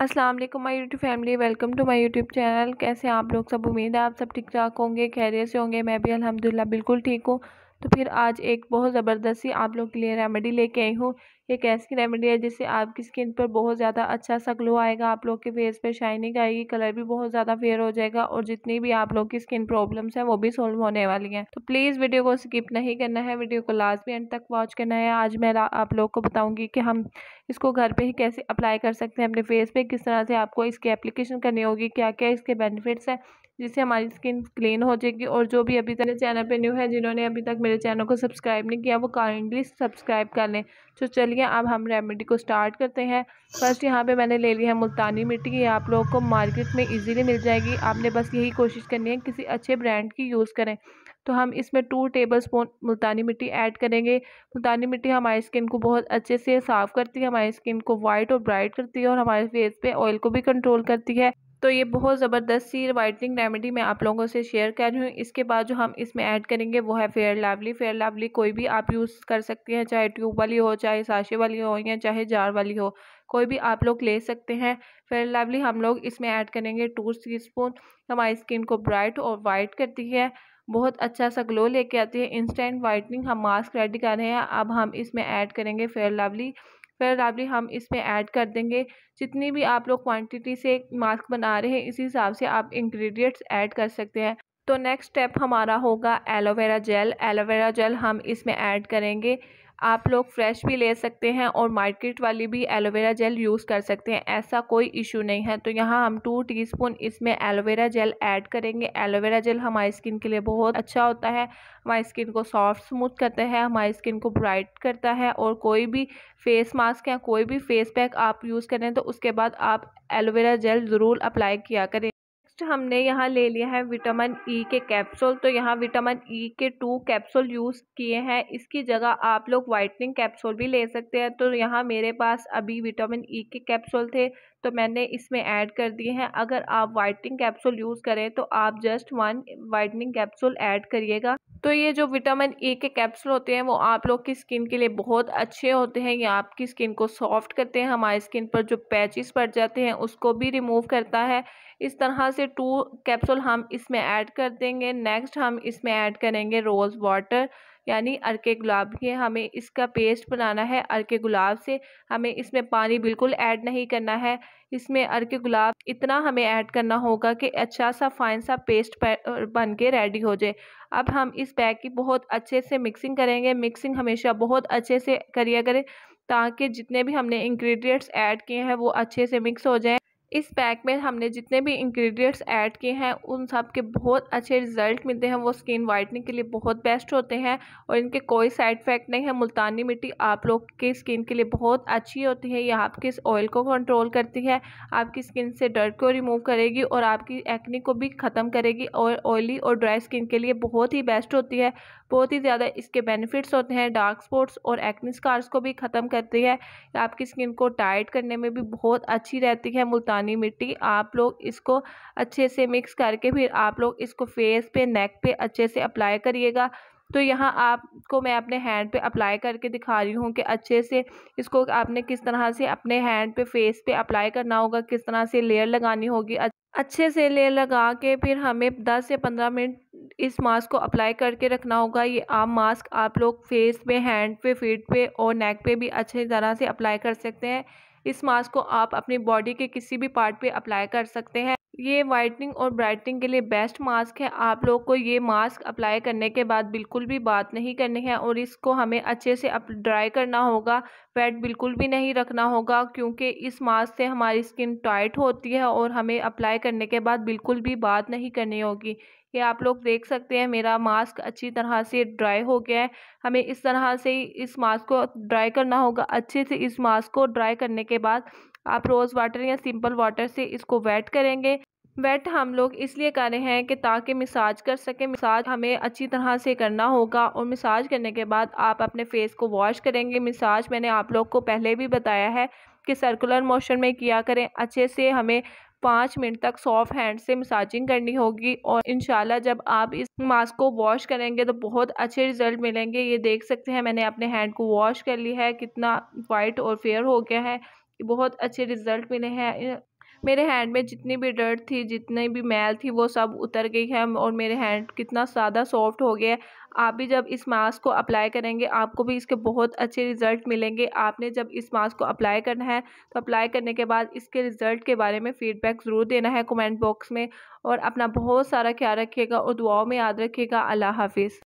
अस्सलाम वालेकुम my YouTube family welcome to my YouTube channel कैसे आप लोग सब उम्मीद है आप सब ठीक ठाक होंगे खैरियत से होंगे मैं भी अल्हम्दुलिल्लाह बिल्कुल ठीक हूँ तो फिर आज एक बहुत ज़बरदस्ती आप लोग के लिए रेमेडी लेके आई हूँ ये ऐसी रेमेडी है जिससे आपकी स्किन पर बहुत ज़्यादा अच्छा सा ग्लो आएगा आप लोग के फेस पर शाइनिंग आएगी कलर भी बहुत ज़्यादा फेयर हो जाएगा और जितनी भी आप लोग की स्किन प्रॉब्लम्स हैं वो भी सोल्व होने वाली हैं तो प्लीज़ वीडियो को स्किप नहीं करना है वीडियो को लास्ट भी एंड तक वॉच करना है आज मैं आप लोग को बताऊँगी कि हम इसको घर पर ही कैसे अप्लाई कर सकते हैं अपने फेस पर किस तरह से आपको इसकी एप्लीकेशन करनी होगी क्या क्या इसके बेनिफिट्स हैं जिससे हमारी स्किन क्लीन हो जाएगी और जो भी अभी तक चैनल पे न्यू है जिन्होंने अभी तक मेरे चैनल को सब्सक्राइब नहीं किया वो काइंडली सब्सक्राइब कर लें तो चलिए अब हम रेमेडी को स्टार्ट करते हैं फर्स्ट यहाँ पे मैंने ले ली है मुल्तानी मिट्टी ये आप लोगों को मार्केट में इजीली मिल जाएगी आपने बस यही कोशिश करनी है किसी अच्छे ब्रांड की यूज़ करें तो हम इसमें टू टेबल स्पून मुल्तानी मिट्टी ऐड करेंगे मुल्तानी मिट्टी हमारी स्किन को बहुत अच्छे से साफ़ करती है हमारी स्किन को वाइट और ब्राइट करती है और हमारे फेस पर ऑयल को भी कंट्रोल करती है तो ये बहुत ज़बरदस्त सी वाइटनिंग रेमेडी मैं आप लोगों से शेयर कर रही हूँ इसके बाद जो हम इसमें ऐड करेंगे वो है फेयर लावली फेयर लावली कोई भी आप यूज़ कर सकते हैं चाहे ट्यूब वाली हो चाहे साशे वाली हो या चाहे जार वाली हो कोई भी आप लोग ले सकते हैं फेयर लावली हम लोग इसमें ऐड करेंगे टू टी स्पून हमारी स्किन को ब्राइट और वाइट करती है बहुत अच्छा सा ग्लो लेके आती है इंस्टेंट वाइटनिंग हम मास्क रेडी कर रहे हैं अब हम इसमें ऐड करेंगे फेयर लावली फिर हम इसमें ऐड कर देंगे जितनी भी आप लोग क्वांटिटी से मास्क बना रहे हैं इसी हिसाब से आप इंग्रेडिएंट्स ऐड कर सकते हैं तो नेक्स्ट स्टेप हमारा होगा एलोवेरा जेल एलोवेरा जेल हम इसमें ऐड करेंगे आप लोग फ्रेश भी ले सकते हैं और मार्केट वाली भी एलोवेरा जेल यूज़ कर सकते हैं ऐसा कोई इशू नहीं है तो यहाँ हम टू टीस्पून इसमें एलोवेरा जेल ऐड करेंगे एलोवेरा जेल हमारी स्किन के लिए बहुत अच्छा होता है हमारी स्किन को सॉफ्ट स्मूथ करता है हमारी स्किन को ब्राइट करता है और कोई भी फेस मास्क या कोई भी फेस पैक आप यूज़ करें तो उसके बाद आप एलोवेरा जेल ज़रूर अप्लाई किया करें नेक्स्ट हमने यहाँ ले लिया है विटामिन ई e के कैप्सूल तो यहाँ विटामिन ई e के टू कैप्सूल यूज़ किए हैं इसकी जगह आप लोग वाइटनिंग कैप्सूल भी ले सकते हैं तो यहाँ मेरे पास अभी विटामिन ई e के कैप्सूल थे तो मैंने इसमें ऐड कर दिए हैं अगर आप वाइटनिंग कैप्सूल यूज़ करें तो आप just one whitening capsule add करिएगा तो ये जो विटामिन ए के कैप्सूल होते हैं वो आप लोग की स्किन के लिए बहुत अच्छे होते हैं ये आपकी स्किन को सॉफ्ट करते हैं हमारी स्किन पर जो पैचेस पड़ जाते हैं उसको भी रिमूव करता है इस तरह से टू कैप्सूल हम इसमें ऐड कर देंगे नेक्स्ट हम इसमें ऐड करेंगे रोज़ वाटर यानी अरके गुलाब ये हमें इसका पेस्ट बनाना है अरके गुलाब से हमें इसमें पानी बिल्कुल ऐड नहीं करना है इसमें अरके गुलाब इतना हमें ऐड करना होगा कि अच्छा सा फाइन सा पेस्ट बन के रेडी हो जाए अब हम इस पैक की बहुत अच्छे से मिक्सिंग करेंगे मिक्सिंग हमेशा बहुत अच्छे से करिए करें ताकि जितने भी हमने इंग्रेडिएंट्स ऐड किए हैं वो अच्छे से मिक्स हो जाएं इस पैक में हमने जितने भी इंग्रेडिएंट्स ऐड किए हैं उन सब के बहुत अच्छे रिजल्ट मिलते हैं वो स्किन वाइटनिंग के लिए बहुत बेस्ट होते हैं और इनके कोई साइड इफेक्ट नहीं है मुल्तानी मिट्टी आप लोग की स्किन के लिए बहुत अच्छी होती है यह आपके इस ऑयल को कंट्रोल करती है आपकी स्किन से डर्ट को रिमूव करेगी और आपकी एक्ने को भी ख़त्म करेगी और ऑयली और ड्राई स्किन के लिए बहुत ही बेस्ट होती है बहुत ही ज़्यादा इसके बेनिफिट्स होते हैं डार्क स्पॉट्स और एक्ने स्कार्स को भी ख़त्म करती है आपकी स्किन को टाइट करने में भी बहुत अच्छी रहती है मुल्तानी पुरानी मिट्टी आप लोग इसको अच्छे से मिक्स करके फिर आप लोग इसको फेस पे नेक पे अच्छे से अप्लाई करिएगा तो यहाँ आपको मैं अपने हैंड पे अप्लाई करके दिखा रही हूँ कि अच्छे से इसको आपने किस तरह से अपने हैंड पे फेस पे अप्लाई करना होगा किस तरह से लेयर लगानी होगी अच्छे से लेयर लगा के फिर हमें 10 से 15 मिनट इस मास्क को अप्लाई करके रखना होगा ये आम मास्क आप लोग फेस पे हैंड पे फीट पे और नेक पे भी अच्छी तरह से अप्लाई कर सकते हैं इस मास्क को आप अपनी बॉडी के किसी भी पार्ट पे अप्लाई कर सकते हैं ये वाइटनिंग और ब्राइटनिंग के लिए बेस्ट मास्क है आप लोग को ये मास्क अप्लाई करने के बाद बिल्कुल भी बात नहीं करनी है और इसको हमें अच्छे से ड्राई करना होगा वेट बिल्कुल भी नहीं रखना होगा क्योंकि इस मास्क से हमारी स्किन टाइट होती है और हमें अप्लाई करने के बाद बिल्कुल भी बात नहीं करनी होगी ये आप लोग देख सकते हैं मेरा मास्क अच्छी तरह से ड्राई हो गया है हमें इस तरह से इस मास्क को ड्राई करना होगा अच्छे से इस मास्क को ड्राई करने के बाद आप रोज़ वाटर या सिंपल वाटर से इसको वेट करेंगे वेट हम लोग इसलिए कर रहे हैं कि ताकि मिसाज कर सकें मिसाज हमें अच्छी तरह से करना होगा और मिसाज करने के बाद आप अपने फेस को वॉश करेंगे मिसाज मैंने आप लोग को पहले भी बताया है कि सर्कुलर मोशन में किया करें अच्छे से हमें पाँच मिनट तक सॉफ्ट हैंड से मसाजिंग करनी होगी और इनशाला जब आप इस मास्क को वॉश करेंगे तो बहुत अच्छे रिजल्ट मिलेंगे ये देख सकते हैं मैंने अपने हैंड को वॉश कर लिया है कितना वाइट और फेयर हो गया है बहुत अच्छे रिज़ल्ट मिले हैं मेरे हैंड में जितनी भी डर्ट थी जितनी भी मैल थी वो सब उतर गई है और मेरे हैंड कितना ज़्यादा सॉफ्ट हो गया है आप भी जब इस मास्क को अप्लाई करेंगे आपको भी इसके बहुत अच्छे रिज़ल्ट मिलेंगे आपने जब इस मास्क को अप्लाई करना है तो अप्लाई करने के बाद इसके रिज़ल्ट के बारे में फ़ीडबैक ज़रूर देना है कमेंट बॉक्स में और अपना बहुत सारा ख्याल रखिएगा और दुआओं में याद रखिएगा अल्लाह हाफिज़